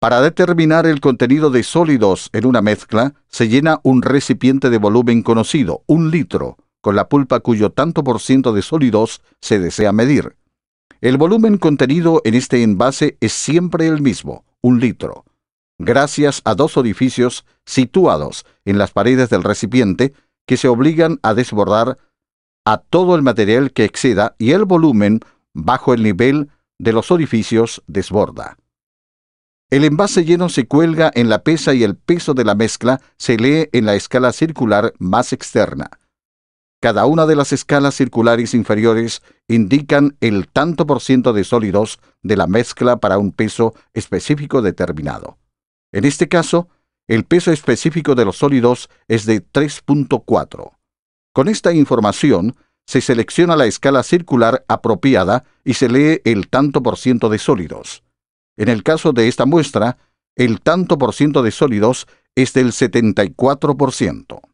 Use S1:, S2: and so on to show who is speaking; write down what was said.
S1: Para determinar el contenido de sólidos en una mezcla, se llena un recipiente de volumen conocido, un litro, con la pulpa cuyo tanto por ciento de sólidos se desea medir. El volumen contenido en este envase es siempre el mismo, un litro. Gracias a dos orificios situados en las paredes del recipiente que se obligan a desbordar a todo el material que exceda y el volumen bajo el nivel de los orificios desborda. El envase lleno se cuelga en la pesa y el peso de la mezcla se lee en la escala circular más externa. Cada una de las escalas circulares inferiores indican el tanto por ciento de sólidos de la mezcla para un peso específico determinado. En este caso, el peso específico de los sólidos es de 3.4. Con esta información, se selecciona la escala circular apropiada y se lee el tanto por ciento de sólidos. En el caso de esta muestra, el tanto por ciento de sólidos es del 74%.